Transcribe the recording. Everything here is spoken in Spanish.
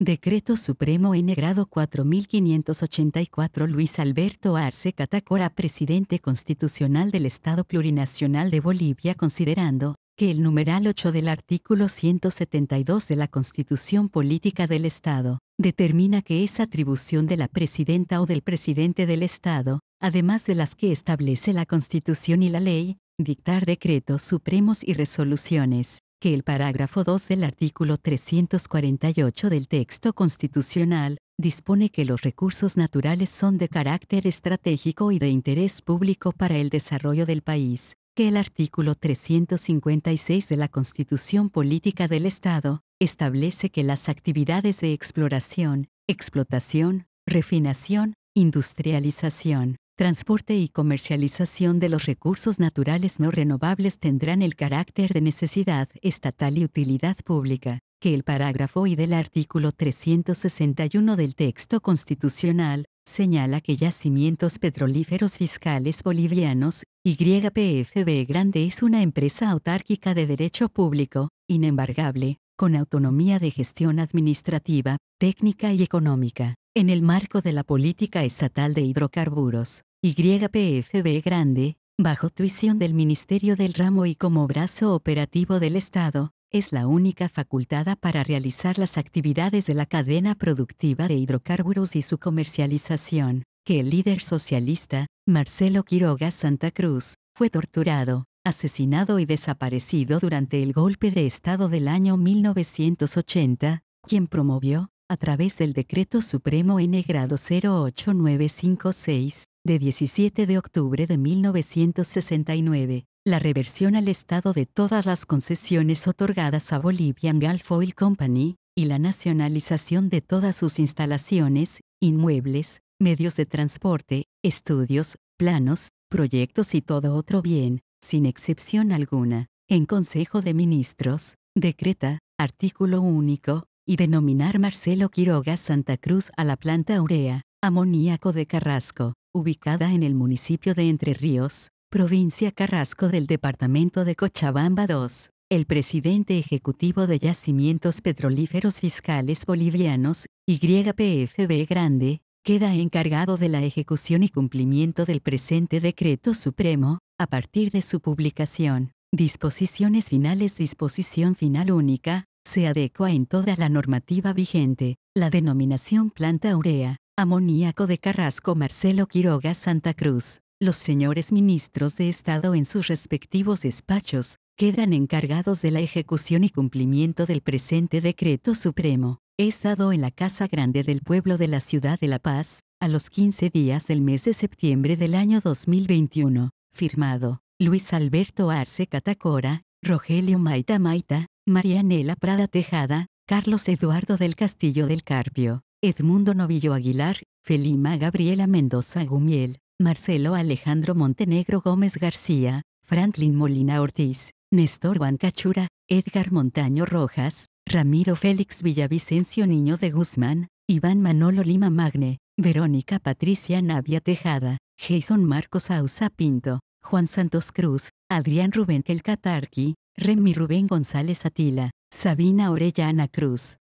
Decreto Supremo N grado 4584 Luis Alberto Arce Catacora Presidente Constitucional del Estado Plurinacional de Bolivia considerando que el numeral 8 del artículo 172 de la Constitución Política del Estado determina que es atribución de la Presidenta o del Presidente del Estado, además de las que establece la Constitución y la ley, dictar decretos supremos y resoluciones que el parágrafo 2 del artículo 348 del texto constitucional dispone que los recursos naturales son de carácter estratégico y de interés público para el desarrollo del país, que el artículo 356 de la Constitución Política del Estado establece que las actividades de exploración, explotación, refinación, industrialización, transporte y comercialización de los recursos naturales no renovables tendrán el carácter de necesidad estatal y utilidad pública, que el parágrafo y del artículo 361 del texto constitucional señala que Yacimientos Petrolíferos Fiscales Bolivianos, YPFB Grande es una empresa autárquica de derecho público, inembargable, con autonomía de gestión administrativa, técnica y económica. En el marco de la Política Estatal de Hidrocarburos, YPFB Grande, bajo tuición del Ministerio del Ramo y como brazo operativo del Estado, es la única facultada para realizar las actividades de la cadena productiva de hidrocarburos y su comercialización, que el líder socialista, Marcelo Quiroga Santa Cruz, fue torturado, asesinado y desaparecido durante el golpe de Estado del año 1980, quien promovió, a través del Decreto Supremo N grado 08956, de 17 de octubre de 1969, la reversión al Estado de todas las concesiones otorgadas a Bolivian Gulf Oil Company, y la nacionalización de todas sus instalaciones, inmuebles, medios de transporte, estudios, planos, proyectos y todo otro bien, sin excepción alguna, en Consejo de Ministros, decreta, artículo único, y denominar Marcelo Quiroga Santa Cruz a la planta urea, amoníaco de Carrasco, ubicada en el municipio de Entre Ríos, provincia Carrasco del departamento de Cochabamba II. El presidente ejecutivo de Yacimientos Petrolíferos Fiscales Bolivianos, YPFB Grande, queda encargado de la ejecución y cumplimiento del presente decreto supremo, a partir de su publicación. Disposiciones finales Disposición final única, se adecua en toda la normativa vigente, la denominación planta urea, amoníaco de Carrasco Marcelo Quiroga Santa Cruz. Los señores ministros de Estado en sus respectivos despachos, quedan encargados de la ejecución y cumplimiento del presente decreto supremo. he en la Casa Grande del Pueblo de la Ciudad de La Paz, a los 15 días del mes de septiembre del año 2021. Firmado, Luis Alberto Arce Catacora, Rogelio Maita Maita, Marianela Prada Tejada, Carlos Eduardo del Castillo del Carpio, Edmundo Novillo Aguilar, Felima Gabriela Mendoza Gumiel, Marcelo Alejandro Montenegro Gómez García, Franklin Molina Ortiz, Néstor Juan Cachura, Edgar Montaño Rojas, Ramiro Félix Villavicencio Niño de Guzmán, Iván Manolo Lima Magne, Verónica Patricia Navia Tejada, Jason Marcos Ausa Pinto, Juan Santos Cruz, Adrián Rubén El Remy Rubén González Atila, Sabina Orellana Cruz,